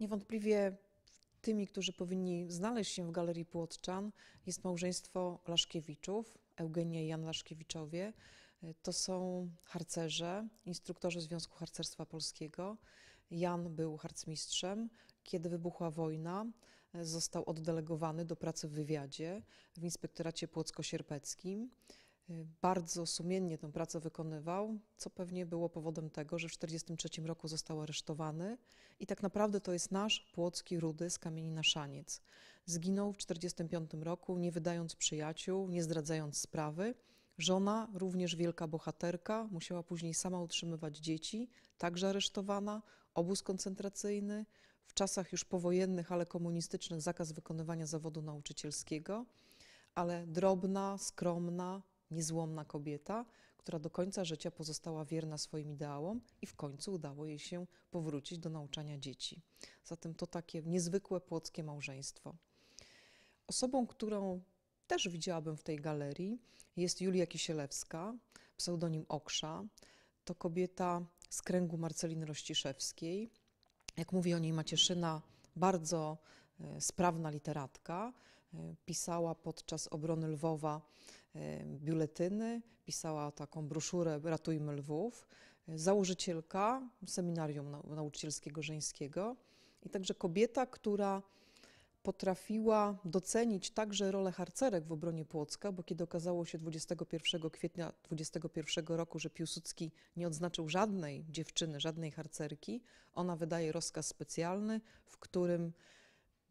Niewątpliwie tymi, którzy powinni znaleźć się w Galerii Płotczan jest małżeństwo Laszkiewiczów, Eugenia i Jan Laszkiewiczowie. To są harcerze, instruktorzy Związku Harcerstwa Polskiego. Jan był harcmistrzem. Kiedy wybuchła wojna, został oddelegowany do pracy w wywiadzie w Inspektoracie Płocko-Sierpeckim. Y, bardzo sumiennie tę pracę wykonywał, co pewnie było powodem tego, że w 1943 roku został aresztowany i tak naprawdę to jest nasz płocki Rudy z kamieni na Szaniec. Zginął w 1945 roku, nie wydając przyjaciół, nie zdradzając sprawy. Żona, również wielka bohaterka, musiała później sama utrzymywać dzieci, także aresztowana, obóz koncentracyjny, w czasach już powojennych, ale komunistycznych zakaz wykonywania zawodu nauczycielskiego, ale drobna, skromna, niezłomna kobieta, która do końca życia pozostała wierna swoim ideałom i w końcu udało jej się powrócić do nauczania dzieci. Zatem to takie niezwykłe płockie małżeństwo. Osobą, którą też widziałabym w tej galerii, jest Julia Kisielewska, pseudonim Oksza. To kobieta z kręgu Marceliny Rościszewskiej. Jak mówi o niej Macieszyna, bardzo e, sprawna literatka, pisała podczas obrony Lwowa e, biuletyny, pisała taką broszurę Ratujmy Lwów, e, założycielka seminarium nauczycielskiego żeńskiego i także kobieta, która potrafiła docenić także rolę harcerek w obronie Płocka, bo kiedy okazało się 21 kwietnia 21 roku, że Piłsudski nie odznaczył żadnej dziewczyny, żadnej harcerki, ona wydaje rozkaz specjalny, w którym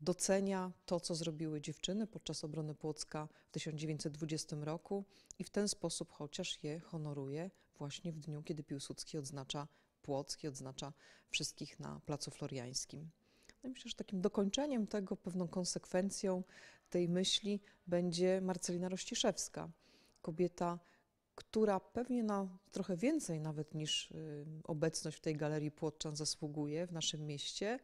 docenia to, co zrobiły dziewczyny podczas obrony Płocka w 1920 roku i w ten sposób chociaż je honoruje właśnie w dniu, kiedy Piłsudski odznacza Płock i odznacza wszystkich na Placu Floriańskim. No myślę, że takim dokończeniem tego, pewną konsekwencją tej myśli będzie Marcelina Rościszewska, kobieta, która pewnie na trochę więcej nawet niż y, obecność w tej galerii Płotczan zasługuje w naszym mieście,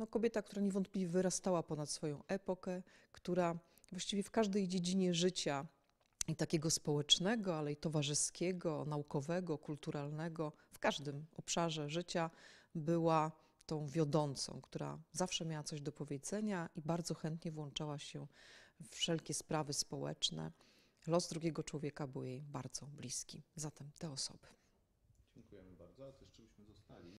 no, kobieta, która niewątpliwie wyrastała ponad swoją epokę, która właściwie w każdej dziedzinie życia i takiego społecznego, ale i towarzyskiego, naukowego, kulturalnego, w każdym obszarze życia była tą wiodącą, która zawsze miała coś do powiedzenia i bardzo chętnie włączała się w wszelkie sprawy społeczne. Los drugiego człowieka był jej bardzo bliski. Zatem te osoby. Dziękujemy bardzo. A to jeszcze byśmy zostali.